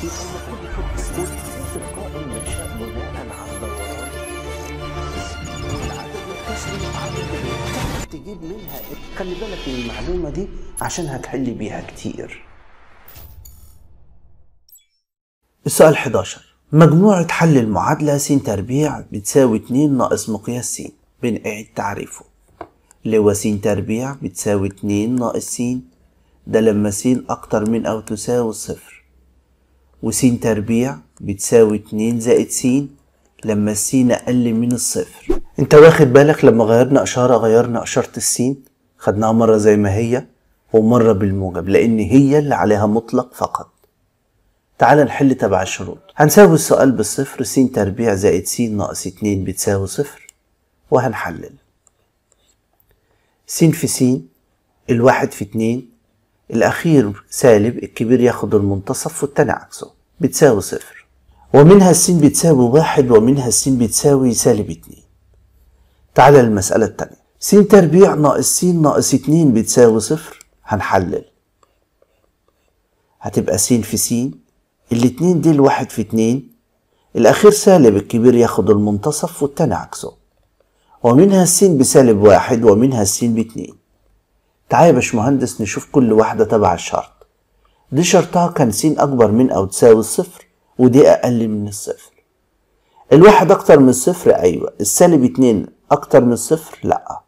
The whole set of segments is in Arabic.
تجيب منها إيه؟ خلي بالك من المعلومة دي عشان هتحل بيها كتير السؤال 11 مجموعة حل المعادلة س تربيع بتساوي 2 ناقص مقياس س بنعيد تعريفه اللي هو س تربيع بتساوي 2 ناقص س ده لما س أكتر من أو تساوي صفر وس تربيع بتساوي اتنين زائد س لما السين أقل من الصفر انت واخد بالك لما غيرنا إشارة غيرنا إشارة السين خدناها مرة زي ما هي ومرة بالموجب لأن هي اللي عليها مطلق فقط تعال نحل تبع الشروط هنساوي السؤال بالصفر س تربيع زائد س ناقص اتنين بتساوي صفر وهنحلل س في س الواحد في اتنين الأخير سالب الكبير ياخد المنتصف والتاني عكسه بتساوي صفر ومنها السين بتساوي واحد ومنها السين بتساوي سالب اتنين تعالى للمسألة التانية س تربيع ناقص س ناقص اتنين بتساوي صفر هنحلل هتبقى س في س الاتنين دي الواحد في اتنين الأخير سالب الكبير ياخد المنتصف والتاني عكسه ومنها السين بسالب واحد ومنها السين باتنين تعالى يا باشمهندس نشوف كل واحدة تبع الشرط دي شرطها كان س أكبر من أو تساوي الصفر ودي أقل من الصفر الواحد أكتر من الصفر أيوة السالب اتنين أكتر من الصفر لأ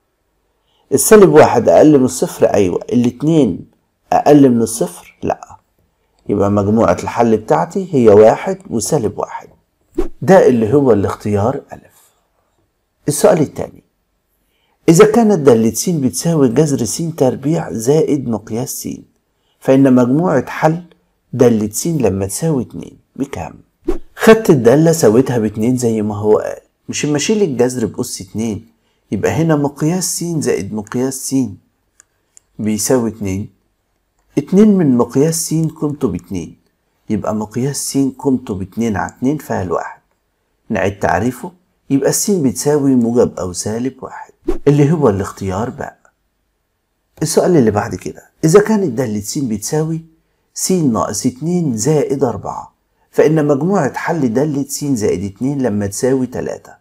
السالب واحد أقل من الصفر أيوة الاتنين أقل من الصفر لأ يبقى مجموعة الحل بتاعتي هي واحد وسالب واحد ده اللي هو الاختيار ألف السؤال التاني إذا كانت دالة س بتساوي جذر س تربيع زائد مقياس س فإن مجموعة حل دالة س لما تساوي 2 بكام؟ خدت الدالة ب باتنين زي ما هو قال مش اما اشيل الجذر بأس اتنين يبقى هنا مقياس س زائد مقياس س بيساوي اتنين اتنين من مقياس س قيمته باتنين يبقى مقياس س قيمته باتنين على اتنين فيها الواحد نعيد تعريفه يبقى س بتساوي موجب أو سالب واحد اللي هو الاختيار باء السؤال اللي بعد كده إذا كانت دالة س بتساوي س ناقص 2 زائد 4 فإن مجموعة حل دالة س زائد 2 لما تساوي 3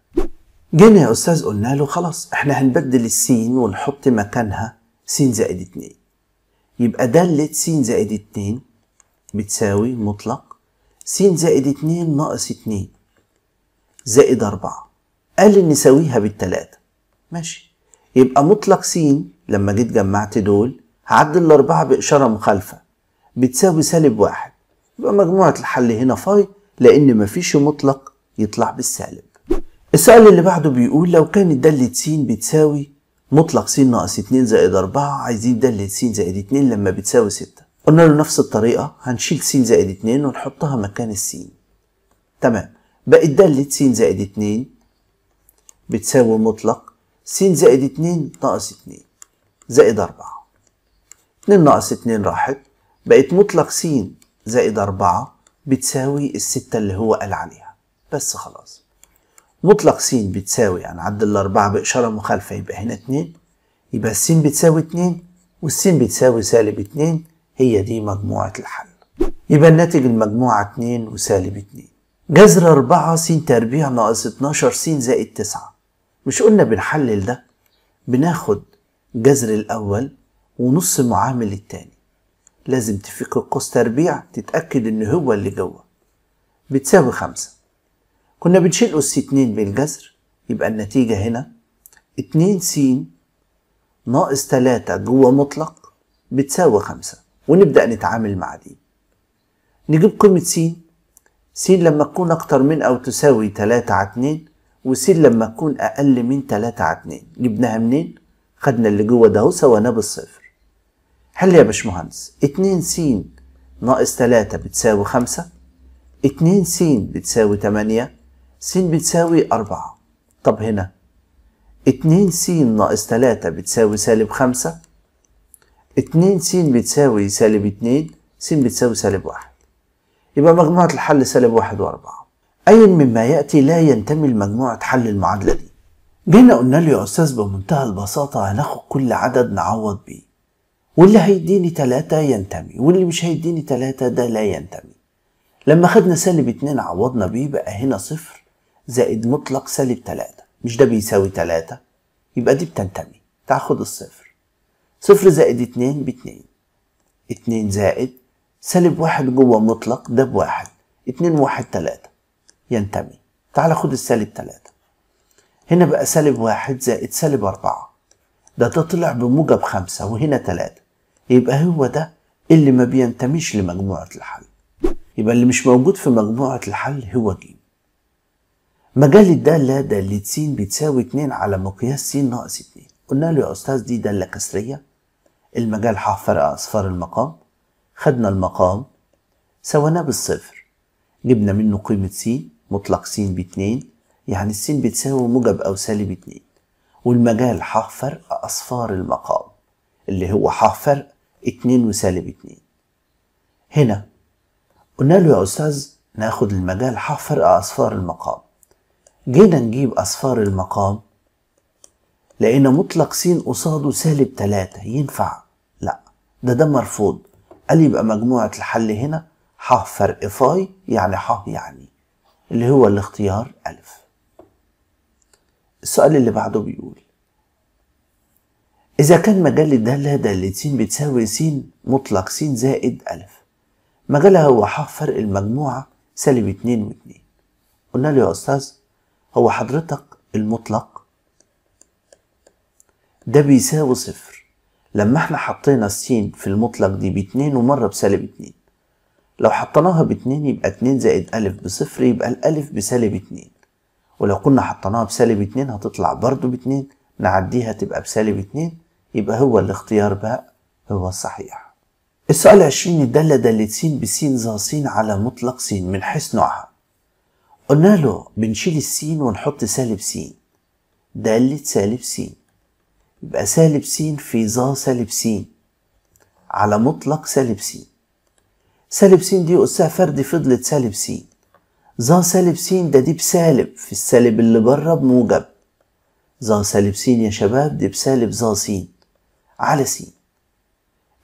جينا يا أستاذ قلنا له خلاص إحنا هنبدل السين ونحط مكانها س زائد 2 يبقى دالة س زائد 2 بتساوي مطلق س زائد 2 ناقص 2 زائد 4 قال نساويها بالتلاتة ماشي يبقى مطلق س لما جيت جمعت دول هعدل الأربعة بإشارة مخالفة بتساوي سالب واحد يبقى مجموعة الحل هنا فاي لأن مفيش مطلق يطلع بالسالب السؤال اللي بعده بيقول لو كانت دالة س بتساوي مطلق س ناقص 2 زائد 4 عايزين دالة س زائد 2 لما بتساوي 6 قلنا له نفس الطريقة هنشيل س زائد 2 ونحطها مكان السين تمام بقت دالة س زائد 2 بتساوي مطلق س زائد اتنين ناقص اتنين زائد أربعة اتنين ناقص اتنين راحت بقت مطلق س زائد أربعة بتساوي الستة اللي هو قال عليها بس خلاص مطلق س بتساوي هنعدل يعني الأربعة بإشارة مخالفة يبقى هنا اتنين يبقى الس بتساوي اتنين والس بتساوي سالب اتنين هي دي مجموعة الحل يبقى الناتج المجموعة اتنين وسالب اتنين جذر أربعة س تربيع ناقص اتناشر س زائد تسعة مش قلنا بنحلل ده بناخد جذر الأول ونص المعامل التاني لازم تفك القوس تربيع تتأكد إن هو اللي جوه بتساوي خمسة كنا بنشيل أس اتنين بالجذر يبقى النتيجة هنا اتنين س ناقص تلاتة جوه مطلق بتساوي خمسة ونبدأ نتعامل مع دي نجيب قيمة س س لما تكون أكتر من أو تساوي تلاتة على اتنين ويصير لما تكون اقل من 3 على 2 جبناها منين خدنا اللي جوه ده سويناه بالصفر حل يا باشمهندس 2 س ناقص 3 بتساوي 5 2 س بتساوي 8 س بتساوي 4 طب هنا 2 س ناقص 3 بتساوي سالب 5 2 س بتساوي سالب 2 س بتساوي سالب 1 يبقى مجموعة الحل سالب 1 و4 أي مما يأتي لا ينتمي لمجموعة حل المعادلة دي جينا قلنا له يا أستاذ بمنتهى البساطة هناخد كل عدد نعوض بيه واللي هيديني تلاتة ينتمي واللي مش هيديني تلاتة ده لا ينتمي لما خدنا سالب اتنين عوضنا بيه بقى هنا صفر زائد مطلق سالب تلاتة مش ده بيساوي تلاتة يبقى دي بتنتمي تاخد الصفر صفر زائد اتنين باتنين اتنين زائد سالب واحد جوه مطلق ده بواحد اتنين واحد تلاتة ينتمي تعال خد السالب 3 هنا بقى سالب 1 زائد سالب 4 ده تطلع بموجب 5 وهنا 3 يبقى هو ده اللي ما بينتميش لمجموعة الحل يبقى اللي مش موجود في مجموعة الحل هو ج مجال الدالة دالة س بتساوي 2 على مقياس س ناقص 2 قلنا له يا أستاذ دي دالة كسرية المجال فرق أصفار المقام خدنا المقام سويناه بالصفر جبنا منه قيمة س مطلق س باتنين يعني الس بتساوي موجب أو سالب اتنين والمجال ح فرق أصفار المقام اللي هو ح فرق اتنين وسالب اتنين هنا قلنا له يا أستاذ ناخد المجال ح فرق أصفار المقام جينا نجيب أصفار المقام لقينا مطلق س قصاده سالب تلاتة ينفع؟ لأ ده ده مرفوض قال يبقى مجموعة الحل هنا ح فرق فاي يعني ح يعني اللي هو الاختيار ألف السؤال اللي بعده بيقول إذا كان مجال الدالة دالة س بتساوي س مطلق س زائد ألف مجالها هو ح فرق المجموعة سالب اتنين واتنين قلنا له يا أستاذ هو حضرتك المطلق ده بيساوي صفر لما احنا حطينا السين في المطلق دي باتنين ومرة بسالب اتنين لو حطيناها باتنين يبقى اتنين زائد ألف بصفر يبقى الألف بسالب اتنين ولو كنا حطيناها بسالب اتنين هتطلع برضو باتنين نعديها تبقى بسالب اتنين يبقى هو الاختيار باء هو الصحيح السؤال عشرين الدالة دالة س س ظا س على مطلق س من حيث نوعها قلنا له بنشيل السين ونحط سالب س دالة سالب س يبقى سالب س في ظا سالب س على مطلق سالب س سالب س دي أسها فردي فضلت سالب س ظا سالب س ده دي بسالب في السالب اللي بره بموجب ظا سالب س يا شباب دي بسالب ظا س على س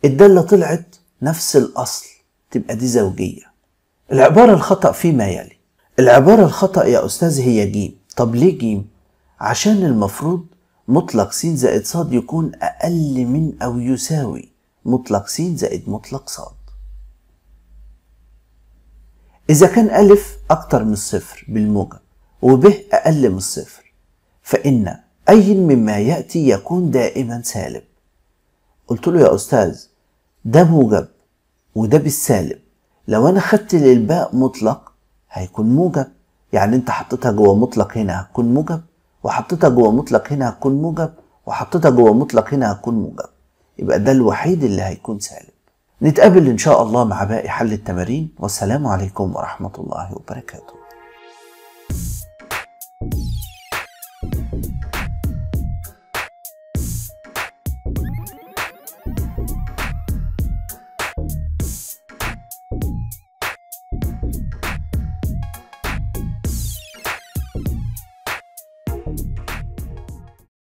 الدالة طلعت نفس الأصل تبقى دي زوجية العبارة الخطأ فيما يلي العبارة الخطأ يا أستاذ هي جيم طب ليه جيم؟ عشان المفروض مطلق س زائد ص يكون أقل من أو يساوي مطلق س زائد مطلق ص إذا كان ألف أكتر من الصفر بالموجب ب أقل من الصفر فإن أي مما يأتي يكون دائما سالب قلت له يا أستاذ ده موجب وده بالسالب لو أنا خدت للباء مطلق هيكون موجب يعني أنت حطيتها جوه مطلق هنا هتكون موجب وحطيتها جوه مطلق هنا هتكون موجب وحطيتها جوه مطلق هنا هتكون موجب يبقى ده الوحيد اللي هيكون سالب نتقابل إن شاء الله مع باقي حل التمارين والسلام عليكم ورحمة الله وبركاته